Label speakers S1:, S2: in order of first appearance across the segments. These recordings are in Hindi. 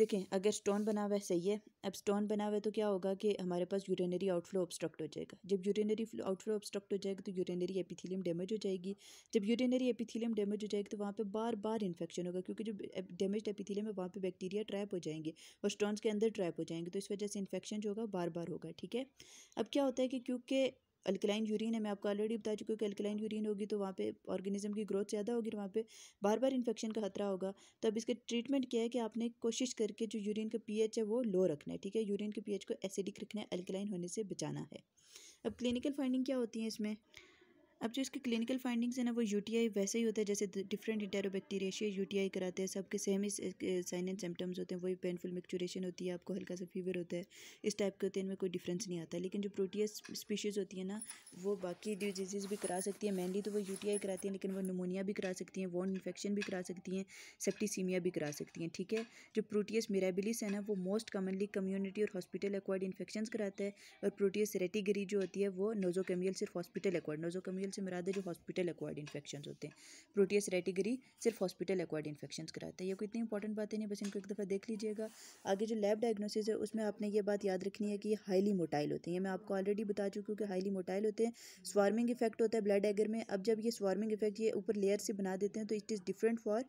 S1: देखें अगर स्टोन बना हुआ है सही है अब स्टोन बना हुआ है तो क्या होगा कि हमारे पास यूरिनरी आउटफ्लो ऑब्स्ट्रक्ट हो जाएगा जब यूरिनरी आउटफ्लो ऑब्स्ट्रक्ट हो जाएगा तो यूरिनरी एपिथीलियम डैमेज हो जाएगी जब यूरिनरी एपिथीलियम डैमेज हो जाएगी तो वहाँ पर बार बार इन्फेक्शन होगा क्योंकि जो डैमेज एपिथीलियम है वहाँ पर बैक्टीरिया ट्रैप हो जाएंगे और स्टोन के अंदर ट्रैप हो जाएंगे तो इस वजह से इन्फेक्शन जो होगा बार बार होगा ठीक है अब क्या होता है कि क्योंकि अल्कलाइन यूरिन है मैं आपको ऑलरेडी बता चुकी हूँ कि अल्कलाइन यूरिन होगी तो वहाँ पे ऑर्गेनिज्म की ग्रोथ ज़्यादा होगी वहाँ पे बार बार इन्फेक्शन का खतरा होगा तो अब इसका ट्रीटमेंट क्या है कि आपने कोशिश करके जो यूरिन का पीएच है वो लो रखना है ठीक है यूरिन के पीएच को एसिडिक रखना है अल्कलाइन होने से बचाना है अब क्लिनिकल फाइंडिंग क्या होती है इसमें अब जो इसके क्लिनिकल फाइंडिंग्स हैं ना वो यूटीआई वैसे ही होता है जैसे डिफरेंट इंटेरोबैक्टीरिया यूटीआई कराते हैं सबके सेम ही साइन एंड सिम्टम्स होते हैं वही पेनफुल मिक्चुरेशन होती है आपको हल्का सा फीवर होता है इस टाइप के होते हैं इनमें कोई डिफरेंस नहीं आता लेकिन जो प्रोटीस स्पीशीज़ होती है ना वो बाकी डिजीज़ भी करा सकती है मेनली तो वो यू कराती हैं लेकिन वो नमोनिया भी करा सकती हैं वॉन इन्फेक्शन भी करा सकती हैं सेप्टीसीमिया भी करा सकती हैं ठीक है जो प्रोटीस मिराबिलिस है ना वो मोस्ट कॉमनली कम्युनिटी और हॉस्पिटल एक्वाइड इन्फेक्शन कराता है और प्रोटीस रेटिगरी जो होती है वो नोजोकेमियल सिर्फ हॉस्पिटल एक्वाइड नोजोकेमियल हॉस्पिटल से मुराद है जो हॉस्पिटल एक्वाइड इन्फेक्शन होते हैं प्रोटीस रेटिगरी सिर्फ हॉस्पिटल एक्वाइड इन्फेक्शन कराते हैं ये कोई इतनी इंपॉर्टेंट बातें नहीं बस इनको एक दफ़ा देख लीजिएगा आगे जो लैब डायग्नोसिस है उसमें आपने ये बात याद रखनी है कि ये हाईली मोटाइल होते हैं मैं आपको ऑलरेडी बता चुकी हूँ कि हाईली मोटाइल होते हैं स्वार्मिंग इफेक्ट होता है ब्लड एगर में अब जब ये स्वार्मिंग इफेक्ट ये ऊपर लेयर से बना देते हैं तो it is different for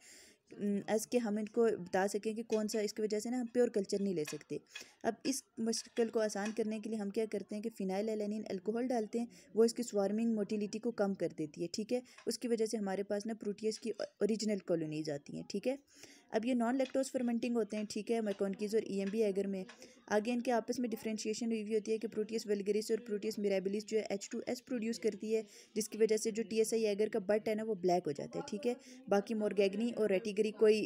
S1: S K हम इनको बता सकें कि कौन सा इसकी वजह से ना हम प्योर कल्चर नहीं ले सकते अब इस मुश्किल को आसान करने के लिए हम क्या करते हैं कि फ़िनाइल एलानिन अल्कोहल डालते हैं वो इसकी स्वार्मिंग मोटिलिटी को कम कर देती है ठीक है उसकी वजह से हमारे पास ना प्रोटीस की ओरिजिनल कॉलोनीज आती हैं ठीक है अब ये नॉन लेक्टोज फर्मेंटिंग होते हैं ठीक है मैकोनकीज और ई एम बी एगर में आगे इनके आपस में डिफ्रेंशिएशन हुई हुई होती है कि प्रोटीस वेलगरिस और प्रोटीस मिराबिलिस जो है एच टू एस प्रोड्यूस करती है जिसकी वजह से जो टी एस आई एगर का बट है ना वो ब्लैक हो जाता है ठीक है बाकी मोरगैगनी और रेटिगरी कोई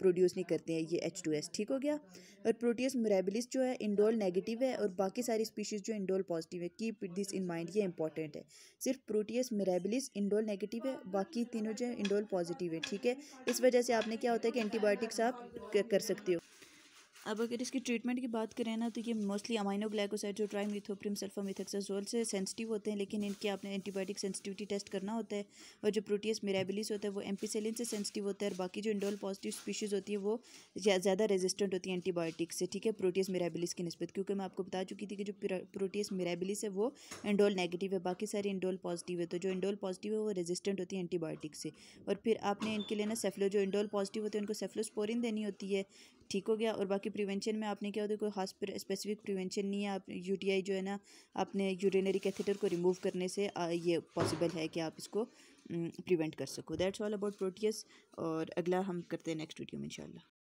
S1: प्रोड्यूस नहीं करते हैं ये एच टू एस ठीक हो गया और प्रोटीस मिराबिलिस जो है इंडोल नेगेटिव है और बाकी सारी स्पीशीज़ जो इंडोल पॉजिटिव है कीप दिस इन माइंड ये इंपॉर्टेंट है सिर्फ प्रोटीस मिराबिलिस इंडोल नेगेटिव है बाकी तीनों जो है इंडोल पॉजिटिव है ठीक है इस वजह से आपने क्या होता है कि एंटीबायोटिक्स आप कर सकते हो अब अगर इसकी ट्रीटमेंट की बात करें ना तो ये मोस्टली अमाइनो ग्लाइकोसाइड जो ट्राई मिथोप्रिम सल्फा से सेंसिटिव होते हैं लेकिन इनके आपने एंटीबायोटिक सेंसिटिविटी टेस्ट करना होता है और जो प्रोटीस मेराबिलिस होता है वो एम्पीसेलिन से सेंसिटिव होता है और बाकी जो इंडोल पॉजिटिव स्पीशीज़ होती है वो ज़्यादा रेजिस्टेंट होती है एंटीबायोटिक से ठीक है प्रोटीस मेराबिलिस की नस्बत क्योंकि मैं आपको बता चुकी थी कि जो प्रोटीस मेराबिलिस है वो इंडोल नेगेटिव है बाकी सारे इंडोल पॉजिटिव है तो जो इंडोल पॉजिटिव है वो रेजिस्टेंट होती है एंटीबायोटिक से और फिर आपने इनके लिए ना सेफ्लो जो इंडोल पॉजिटिव होते हैं उनको सेफ्लोस्पोरिन देनी होती है ठीक हो गया और बाकी प्रिवेंशन में आपने क्या होता है कोई खास स्पेसिफिक प्रिवेंशन नहीं है आप यू जो है ना आपने यूरिनरी कैथेटर को रिमूव करने से ये पॉसिबल है कि आप इसको प्रिवेंट कर सको दैट्स ऑल अबाउट प्रोटीस और अगला हम करते हैं नेक्स्ट वीडियो में इनशाला